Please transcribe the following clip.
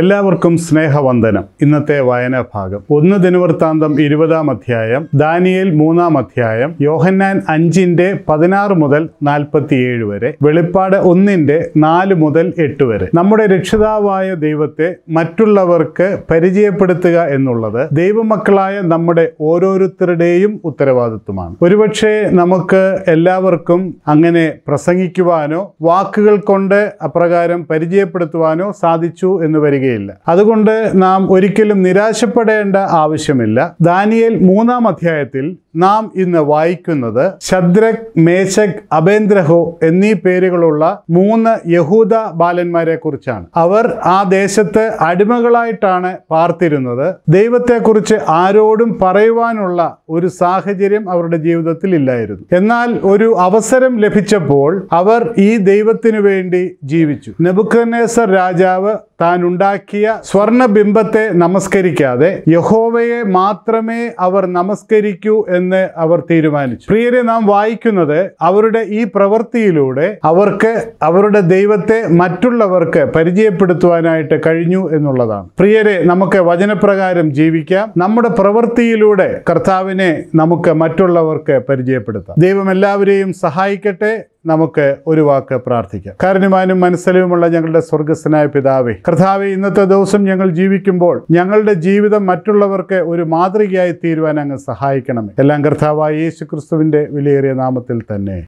എല്ലാവർക്കും സ്നേഹവന്ദനം ഇന്നത്തെ വായനാ ഭാഗം ഒന്ന് ദിനവൃത്താന്തം ഇരുപതാം അധ്യായം ദാനിയേൽ മൂന്നാം അധ്യായം യോഹന്നാൻ അഞ്ചിന്റെ പതിനാറ് മുതൽ നാൽപ്പത്തിയേഴ് വരെ വെളിപ്പാട് ഒന്നിന്റെ നാല് മുതൽ എട്ട് വരെ നമ്മുടെ രക്ഷിതാവായ ദൈവത്തെ മറ്റുള്ളവർക്ക് പരിചയപ്പെടുത്തുക എന്നുള്ളത് ദൈവമക്കളായ നമ്മുടെ ഓരോരുത്തരുടെയും ഉത്തരവാദിത്വമാണ് ഒരുപക്ഷെ നമുക്ക് എല്ലാവർക്കും അങ്ങനെ പ്രസംഗിക്കുവാനോ വാക്കുകൾ കൊണ്ട് അപ്രകാരം പരിചയപ്പെടുത്തുവാനോ സാധിച്ചു എന്ന് വരിക നൽകുകയില്ല അതുകൊണ്ട് നാം ഒരിക്കലും നിരാശപ്പെടേണ്ട ആവശ്യമില്ല ദാനിയേൽ മൂന്നാം അധ്യായത്തിൽ നാം ഇന്ന് വായിക്കുന്നത് ശദ്രക് മേശക് അബേന്ദ്രഹോ എന്നീ പേരുകളുള്ള മൂന്ന് യഹൂദ ബാലന്മാരെ കുറിച്ചാണ് അവർ ആ ദേശത്ത് അടിമകളായിട്ടാണ് പാർത്തിരുന്നത് ദൈവത്തെക്കുറിച്ച് ആരോടും പറയുവാനുള്ള ഒരു സാഹചര്യം അവരുടെ ജീവിതത്തിൽ ഇല്ലായിരുന്നു എന്നാൽ ഒരു അവസരം ലഭിച്ചപ്പോൾ അവർ ഈ ദൈവത്തിനു വേണ്ടി ജീവിച്ചു നെബുക്കനേസർ രാജാവ് താൻ ഉണ്ടാക്കിയ സ്വർണബിംബത്തെ നമസ്കരിക്കാതെ യഹോവയെ മാത്രമേ അവർ നമസ്കരിക്കൂ എന്ന് അവർ തീരുമാനിച്ചു പ്രിയരെ നാം വായിക്കുന്നത് അവരുടെ ഈ പ്രവൃത്തിയിലൂടെ അവർക്ക് അവരുടെ ദൈവത്തെ മറ്റുള്ളവർക്ക് പരിചയപ്പെടുത്തുവാനായിട്ട് കഴിഞ്ഞു എന്നുള്ളതാണ് പ്രിയരെ നമുക്ക് വചനപ്രകാരം ജീവിക്കാം നമ്മുടെ പ്രവൃത്തിയിലൂടെ കർത്താവിനെ നമുക്ക് മറ്റുള്ളവർക്ക് പരിചയപ്പെടുത്താം ദൈവം എല്ലാവരെയും സഹായിക്കട്ടെ നമുക്ക് ഒരു വാക്ക് പ്രാർത്ഥിക്കാം കാരുണ്യമാനും മനസ്സലവുമുള്ള ഞങ്ങളുടെ സ്വർഗസ്സനായ പിതാവേ കർത്താവെ ഇന്നത്തെ ദിവസം ഞങ്ങൾ ജീവിക്കുമ്പോൾ ഞങ്ങളുടെ ജീവിതം മറ്റുള്ളവർക്ക് ഒരു മാതൃകയായി തീരുവാൻ അങ്ങ് സഹായിക്കണമേ എല്ലാം കർത്താവായ യേശു ക്രിസ്തുവിൻ്റെ വിലയേറിയ നാമത്തിൽ തന്നെ